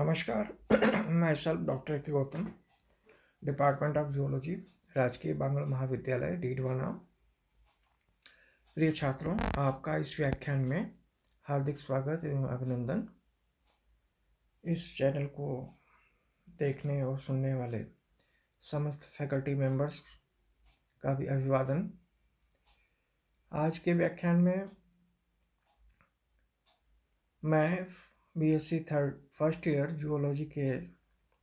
नमस्कार मैं self doctor के गौतम डिपार्टमेंट ऑफ जूलॉजी राजकीय बांगल महाविद्यालय डीडवाना प्रिय छात्रों आपका इस व्याख्यान में हार्दिक स्वागत एवं अभिनंदन इस चैनल को देखने और सुनने वाले समस्त फैकल्टी मेंबर्स का भी अभिवादन आज के व्याख्यान में मैं BSc third first year zoology के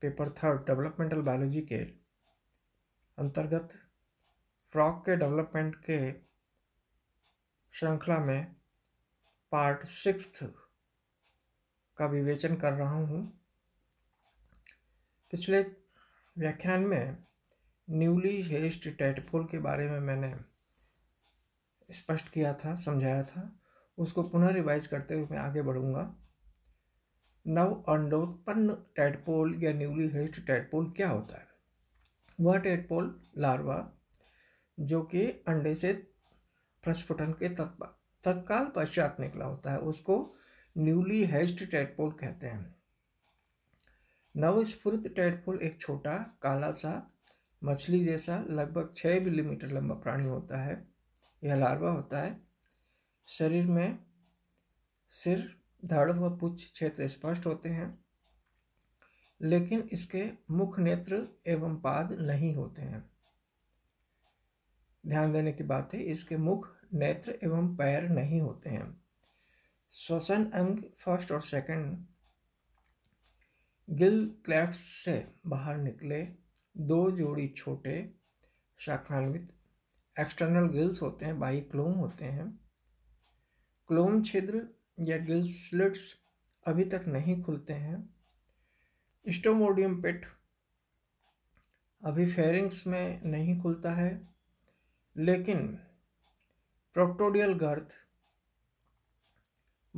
पेपर थर्ड डेवलपमेंटल बायोलॉजी के अंतर्गत फ्रॉक के डेवलपमेंट के श्रृंखला में पार्ट सिक्स का विवेचन कर रहा हूँ पिछले व्याख्यान में न्यूली हेस्ट टेटफोल के बारे में मैंने स्पष्ट किया था समझाया था उसको पुनः रिवाइज करते हुए मैं आगे बढ़ूँगा नव अंडोत्पन्न टैडपोल या न्यूली हेस्ट टैडपोल क्या होता है वह टैडपोल लार्वा जो कि अंडे से प्रस्फुटन के तत्काल पश्चात निकला होता है उसको न्यूली हेस्ट टैडपोल कहते हैं नवस्फुरित टैडपोल एक छोटा काला सा मछली जैसा लगभग छः मिलीमीटर लंबा प्राणी होता है यह लार्वा होता है शरीर में सिर धाड़ु व पुच्छ क्षेत्र स्पष्ट होते हैं लेकिन इसके मुख नेत्र एवं पाद नहीं होते हैं ध्यान देने की बात है इसके मुख नेत्र एवं पैर नहीं होते हैं श्वसन अंग फर्स्ट और सेकंड गिल क्लैप्स से बाहर निकले दो जोड़ी छोटे शाखान्वित एक्सटर्नल गिल्स होते हैं बाई क्लोम होते हैं क्लोम छिद्र या गिल स्लिट्स अभी तक नहीं खुलते हैं स्टोमोडियम पिट अभी फेरिंग्स में नहीं खुलता है लेकिन प्रोक्टोडियल गर्थ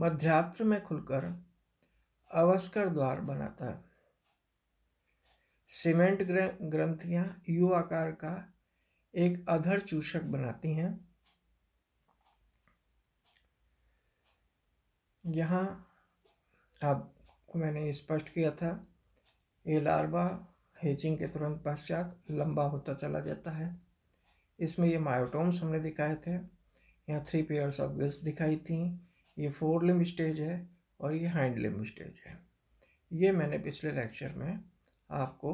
मध्यात्र में खुलकर अवस्कर द्वार बनाता है सीमेंट ग्रंथियां यू आकार का एक अधर चूषक बनाती हैं यहाँ आपको मैंने स्पष्ट किया था ये लार्वा हेचिंग के तुरंत पश्चात लंबा होता चला जाता है इसमें ये मायोटोम्स हमने दिखाए थे यहाँ थ्री पेयर्स ऑफ गिल्स दिखाई थी ये फोर लिम्ब स्टेज है और ये हैंड लिम्ब स्टेज है ये मैंने पिछले लेक्चर में आपको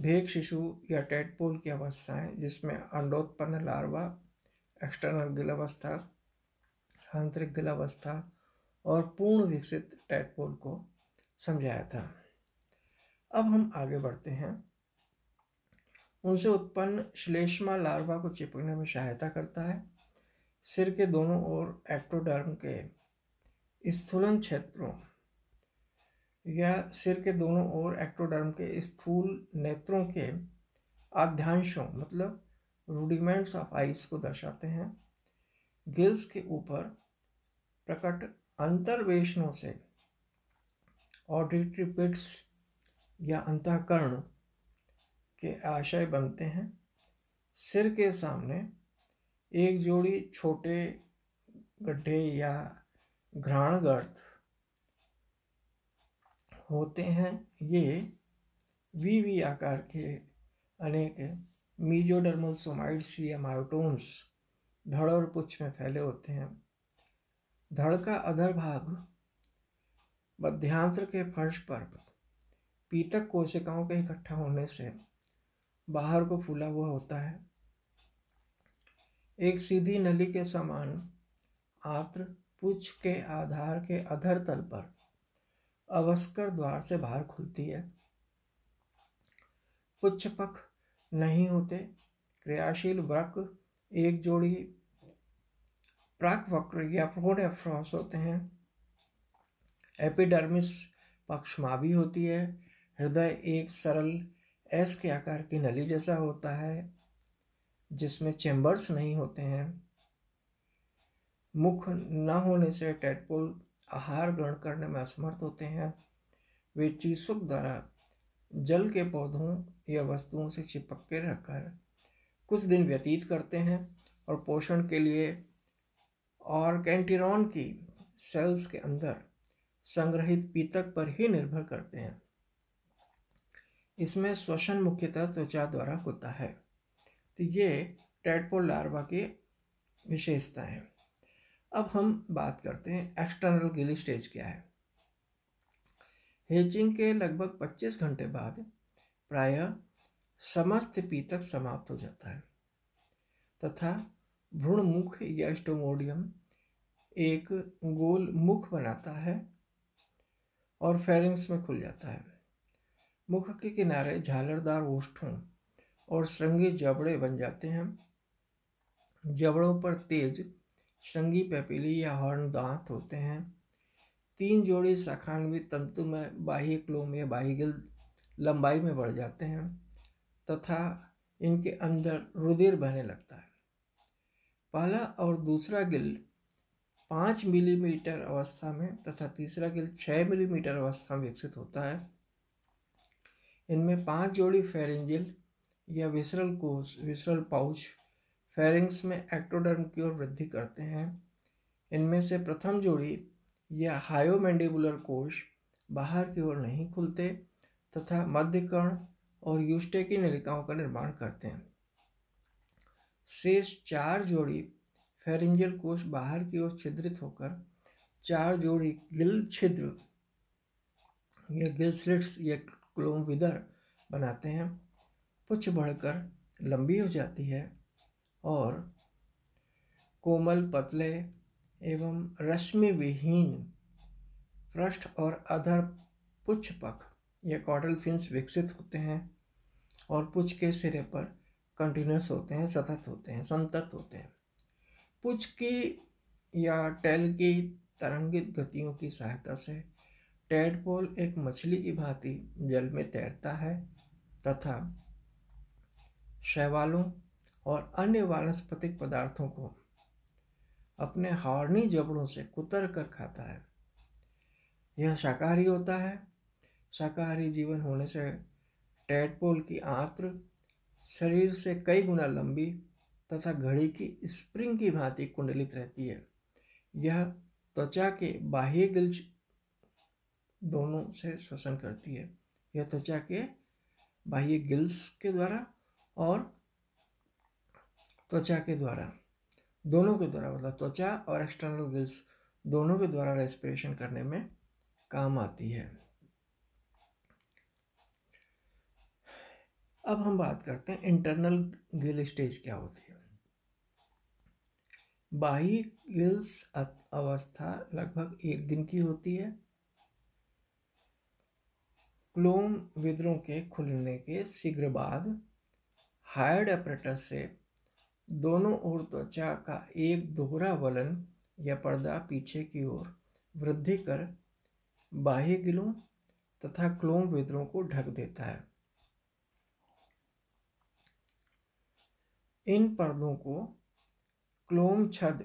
भेक शिशु या टेडपोल की अवस्थाएं जिसमें अंडोत्पन्न लार्वा एक्सटर्नल गिल अवस्था स्थानांतरिक गलावस्था और पूर्ण विकसित टैटपोल को समझाया था अब हम आगे बढ़ते हैं उनसे उत्पन्न श्लेष्मा लार्वा को चिपकने में सहायता करता है सिर के दोनों ओर एक्टोडर्म के स्थूलन क्षेत्रों या सिर के दोनों ओर एक्टोडर्म के स्थूल नेत्रों के आध्यांशों मतलब रूडिमेंट्स ऑफ आइस को दर्शाते हैं गिल्स के ऊपर प्रकट अंतर्वेशनों से ऑडिटरी पिट्स या अंतःकरण के आशय बनते हैं सिर के सामने एक जोड़ी छोटे गड्ढे या घ्राण गर्थ होते हैं ये वी वी आकार के अनेक मीजोडर्मल सोमाइड्स या मायोटोन्स धड़ और पुच्छ में फैले होते हैं धड़ का अधर भाग मध्यांतर के फर्श पर पीतक कोशिकाओं के इकट्ठा होने से बाहर को फूला हुआ होता है एक सीधी नली के समान आत्र पुच्छ के आधार के अधर तल पर अवस्कर द्वार से बाहर खुलती है पुच्छ पख नहीं होते क्रियाशील व्रक एक जोड़ी प्राक वक्र या फ्लोड एफ्रॉन्स होते हैं एपिडर्मिस पक्ष मावी होती है हृदय एक सरल एस के आकार की नली जैसा होता है जिसमें चैम्बर्स नहीं होते हैं मुख न होने से टेटपोल आहार ग्रहण करने में असमर्थ होते हैं वे चीसुक द्वारा जल के पौधों या वस्तुओं से चिपक के रखकर कुछ दिन व्यतीत करते हैं और पोषण के लिए और कैंटीरॉन की सेल्स के अंदर संग्रहित पीतक पर ही निर्भर करते हैं इसमें श्वसन मुख्यतः त्वचा द्वारा होता है तो ये टेडपोल लार्वा की विशेषता है अब हम बात करते हैं एक्सटर्नल गिली स्टेज क्या है हेचिंग के लगभग 25 घंटे बाद प्रायः समस्त पीतक समाप्त हो जाता है तथा भ्रूणमुख या स्टोमोडियम एक गोल मुख बनाता है और फेरिंग्स में खुल जाता है मुख के किनारे झालरदार ओष्ठों और श्रृंगी जबड़े बन जाते हैं जबड़ों पर तेज श्रृंगी पैपिली या हॉर्न दांत होते हैं तीन जोड़ी शाखान्वित तंतु में बाह्य क्लोम या बाह्यगिल लंबाई में बढ़ जाते हैं तथा इनके अंदर रुधिर बहने लगता है पहला और दूसरा गिल पाँच मिलीमीटर अवस्था में तथा तीसरा गिल छः मिलीमीटर अवस्था में विकसित होता है इनमें पांच जोड़ी फेरेंजिल या विसरल कोस विसरल पाउच फेरिंग्स में एक्टोडर्म की ओर वृद्धि करते हैं इनमें से प्रथम जोड़ी या हायोमेंडिबुलर कोश बाहर की ओर नहीं खुलते तथा मध्यकर्ण और यूस्टे की नलिकाओं का निर्माण करते हैं शेष चार जोड़ी फेरेंजियल कोश बाहर की ओर छिद्रित होकर चार जोड़ी गिल छिद्र या गिल स्लिट्स या क्लोमविदर बनाते हैं पुछ बढ़कर लंबी हो जाती है और कोमल पतले एवं रश्मि विहीन पृष्ठ और अधर पुछ पख या कॉडल फिंस विकसित होते हैं और पुछ के सिरे पर कंटिन्यूस होते हैं सतत होते हैं संतत होते हैं पुछ की या टेल की तरंगित गतियों की सहायता से टेडपोल एक मछली की भांति जल में तैरता है तथा शैवालों और अन्य वनस्पतिक पदार्थों को अपने हॉर्नी जबड़ों से कुतर कर खाता है यह शाकाहारी होता है शाकाहारी जीवन होने से टेडपोल की आंत्र शरीर से कई गुना लंबी तथा घड़ी की स्प्रिंग की भांति कुंडलित रहती है यह त्वचा के बाह्य गिल्ज दोनों से श्वसन करती है यह त्वचा के बाह्य गिल्स के द्वारा और त्वचा के द्वारा दोनों के द्वारा मतलब त्वचा और एक्सटर्नल गिल्स दोनों के द्वारा रेस्पिरेशन करने में काम आती है अब हम बात करते हैं इंटरनल गिल स्टेज क्या होती है बाही गिल्स अवस्था लगभग एक दिन की होती है क्लोम विद्रोह के खुलने के शीघ्र बाद हायर्ड अपरेटस से दोनों ओर त्वचा का एक दोहरा वलन या पर्दा पीछे की ओर वृद्धि कर बाह्य गिलों तथा क्लोम विद्रोह को ढक देता है इन पर्दों को क्लोम छद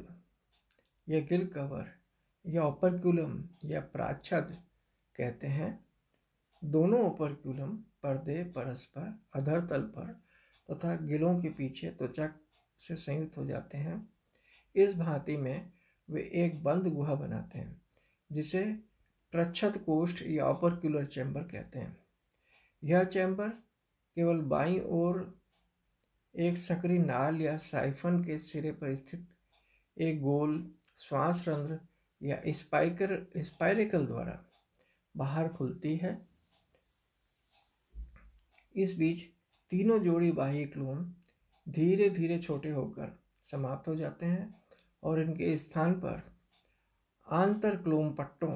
या गिल कवर या ओपरक्यूलम या प्राच्छद कहते हैं दोनों ओपरक्यूलम पर्दे परस्पर अधर तल पर तथा गिलों के पीछे त्वचा से संयुक्त हो जाते हैं इस भांति में वे एक बंद गुहा बनाते हैं जिसे प्रच्छद कोष्ठ या ऑपरक्यूलर चैम्बर कहते हैं यह चैम्बर केवल बाईं ओर एक सक्रिय नाल या साइफन के सिरे पर स्थित एक गोल श्वास रंध्र या स्पाइकर स्पाइरिकल द्वारा बाहर खुलती है इस बीच तीनों जोड़ी बाह्य क्लोन धीरे धीरे छोटे होकर समाप्त हो जाते हैं और इनके स्थान पर आंतर क्लोम पट्टों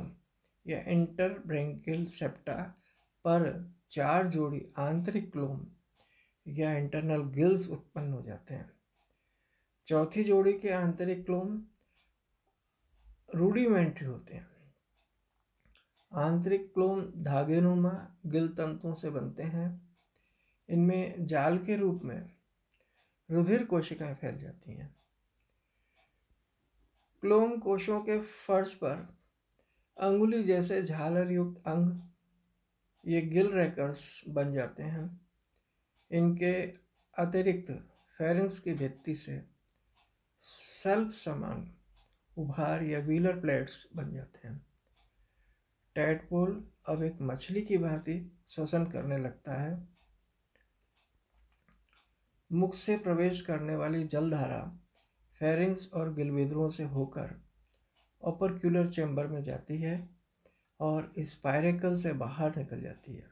या इंटरब्रेंकिल सेप्टा पर चार जोड़ी आंतरिक क्लोम या इंटरनल गिल्स उत्पन्न हो जाते हैं चौथी जोड़ी के आंतरिक क्लोम रूडिमेंट्री होते हैं आंतरिक क्लोम धागेनुमा गिल तंतुओं से बनते हैं इनमें जाल के रूप में रुधिर कोशिकाएं फैल जाती हैं क्लोम कोशों के फर्श पर अंगुली जैसे झालर युक्त अंग ये गिल रैकर्स बन जाते हैं इनके अतिरिक्त फेरिंग्स की भित्ति से सेल्फ समान उभार या व्हीलर प्लेट्स बन जाते हैं टैडपोल अब एक मछली की भांति श्वसन करने लगता है मुख से प्रवेश करने वाली जलधारा फेरिंग्स और गिलविद्रों से होकर ऑपरक्यूलर चैम्बर में जाती है और स्पायरेकल से बाहर निकल जाती है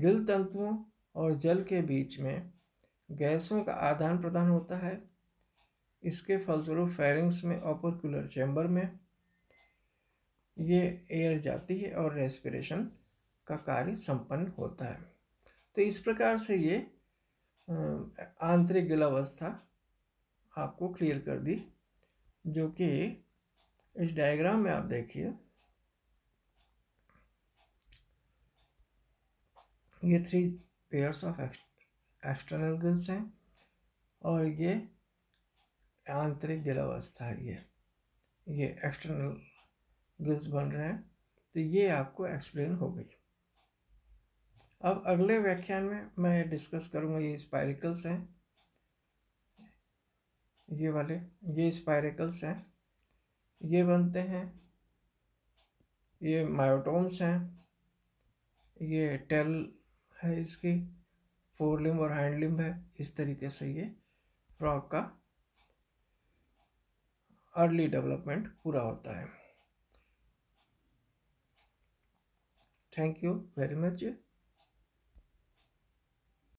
गिल तंतुओं और जल के बीच में गैसों का आदान प्रदान होता है इसके फलस्वरूप फेरिंग्स में ऑपरकुलर चैम्बर में ये एयर जाती है और रेस्पिरेशन का कार्य संपन्न होता है तो इस प्रकार से ये आंतरिक गिलावस्था आपको क्लियर कर दी जो कि इस डायग्राम में आप देखिए ये three pairs of external gills हैं और ये आंतरिक जलावस्था है ये ये एक्सटर्नल गिल्स बन रहे हैं तो ये आपको एक्सप्लेन हो गई अब अगले व्याख्यान में मैं डिस्कस करूँगा ये स्पायरिकल्स हैं ये वाले ये स्पायरिकल्स हैं ये बनते हैं ये मायोटोम्स हैं ये टेल है इसकी फोर लिम्ब और हैंड लिम्ब है इस तरीके से ये फ्रॉक का अर्ली डेवलपमेंट पूरा होता है थैंक यू वेरी मच